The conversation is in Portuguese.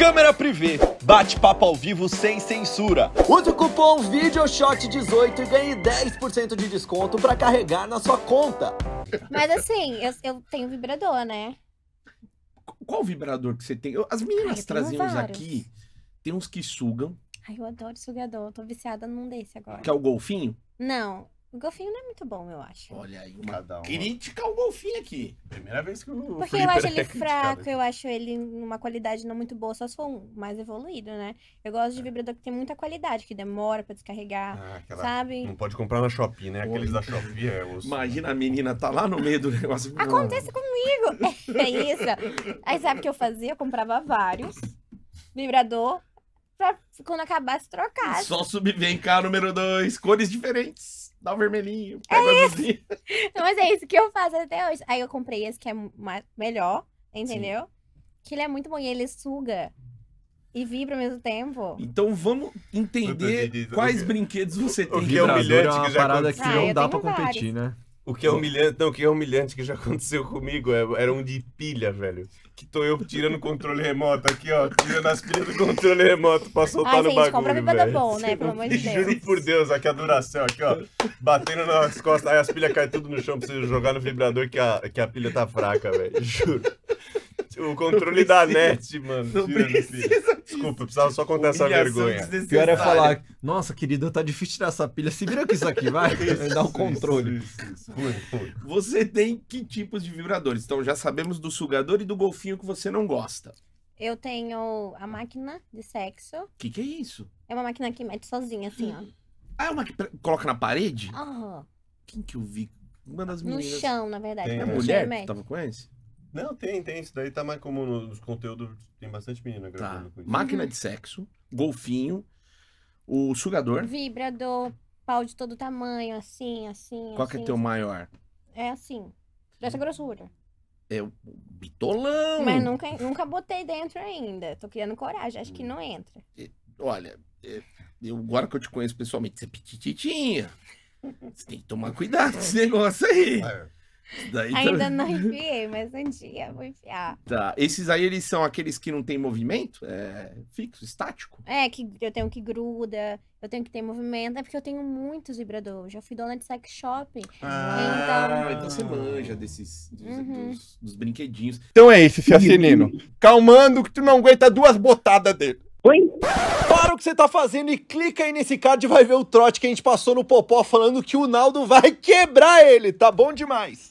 Câmera privê, bate-papo ao vivo sem censura. Use o cupom VideoShot18 e ganhe 10% de desconto para carregar na sua conta. Mas assim, eu, eu tenho vibrador, né? Qual vibrador que você tem? As meninas traziam uns aqui. Tem uns que sugam, Ai, eu adoro sugador, tô viciada num desse agora. que é o golfinho. Não, o golfinho não é muito bom, eu acho. Olha aí, uma... Critica o golfinho aqui. Primeira vez que o Porque eu é acho ele é fraco, eu acho ele uma qualidade não muito boa, só se for um mais evoluído, né? Eu gosto de é. vibrador que tem muita qualidade, que demora pra descarregar, ah, aquela... sabe? Não pode comprar na Shopee, né? Aqueles da Shopee é os... Imagina a menina tá lá no meio do negócio. Acontece comigo! É isso. Aí sabe o que eu fazia? Eu comprava vários. Vibrador, pra quando acabasse, trocar. Só subir, vem cá, número dois, cores diferentes. Dá o um vermelhinho. É isso. Mas é isso que eu faço até hoje. Aí eu comprei esse que é melhor, entendeu? Sim. Que ele é muito bom e ele suga e vibra ao mesmo tempo. Então vamos entender quais brinquedos você tem. O que é humilhante é uma que já parada que ah, não dá pra vários. competir, né? O que é humilhante, não, o que é humilhante que já aconteceu comigo é, era um de pilha, velho. Que tô eu tirando o controle remoto aqui, ó. Tirando as pilhas do controle remoto pra soltar Ai, no gente, bagulho. Compra bebida bom, né? Pelo amor de Deus. Juro por Deus, aqui a duração, aqui, ó. Batendo nas costas, aí as pilhas caem tudo no chão pra você jogar no vibrador que a, que a pilha tá fraca, velho. Juro o controle da net, mano. Não precisa. Desculpa, eu precisava só contar essa vergonha. Pior é falar, nossa, querida, tá difícil tirar essa pilha. Se vira com isso aqui, vai. Dá um controle. Isso, isso, isso. Você tem que tipos de vibradores? Então já sabemos do sugador e do golfinho que você não gosta. Eu tenho a máquina de sexo. O que, que é isso? É uma máquina que mete sozinha, assim, ó. Ah, é uma que coloca na parede? Aham. Quem que eu vi? Uma das meninas. No chão, na verdade. Tem, é mulher que tava com esse? Não, tem, tem. Isso daí tá mais comum nos conteúdos. Tem bastante menina tá. gravando tá. com isso. Máquina de uhum. sexo, golfinho, o sugador. Vibrador, pau de todo tamanho, assim, assim. Qual assim, que é assim, teu assim. maior? É assim. Dessa hum. grossura. É o bitolão. Mas nunca, nunca botei dentro ainda. Tô criando coragem, acho que hum. não entra. Olha, é, eu, agora que eu te conheço pessoalmente, você é pititinha. Você tem que tomar cuidado com esse negócio aí. É. Daí Ainda não enfiei, mas um dia vou enfiar. Tá. Esses aí, eles são aqueles que não tem movimento? É fixo, estático? É, que eu tenho que gruda, eu tenho que ter movimento. É porque eu tenho muitos vibradores. Já fui dona de sex Ah, então... então você manja desses, dos, uhum. dos, dos brinquedinhos. Então é esse, Fiacinino. Uhum. Calmando que tu não aguenta duas botadas dele. Oi? Para o que você tá fazendo e clica aí nesse card e vai ver o trote que a gente passou no Popó falando que o Naldo vai quebrar ele. Tá bom demais.